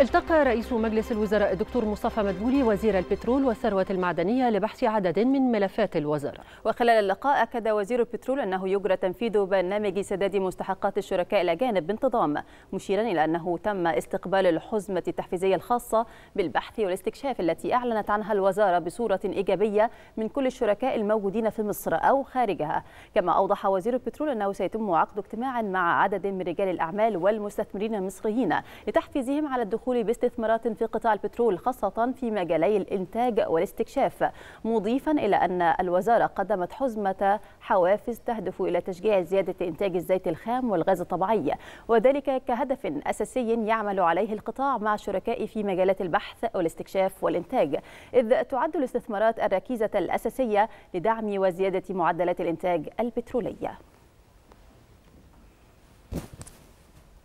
التقى رئيس مجلس الوزراء الدكتور مصطفى مدبولي وزير البترول والثروة المعدنية لبحث عدد من ملفات الوزارة وخلال اللقاء أكد وزير البترول أنه يجرى تنفيذ برنامج سداد مستحقات الشركاء الأجانب بانتظام مشيرا إلى أنه تم استقبال الحزمة التحفيزية الخاصة بالبحث والاستكشاف التي أعلنت عنها الوزارة بصورة إيجابية من كل الشركاء الموجودين في مصر أو خارجها كما أوضح وزير البترول أنه سيتم عقد اجتماع مع عدد من رجال الأعمال والمستثمرين المصريين لتحفيزهم على الدخول الدخول باستثمارات في قطاع البترول خاصة في مجالي الإنتاج والاستكشاف مضيفا إلى أن الوزارة قدمت حزمة حوافز تهدف إلى تشجيع زيادة إنتاج الزيت الخام والغاز الطبيعي وذلك كهدف أساسي يعمل عليه القطاع مع الشركاء في مجالات البحث والاستكشاف والإنتاج إذ تعد الاستثمارات الركيزة الأساسية لدعم وزيادة معدلات الإنتاج البترولية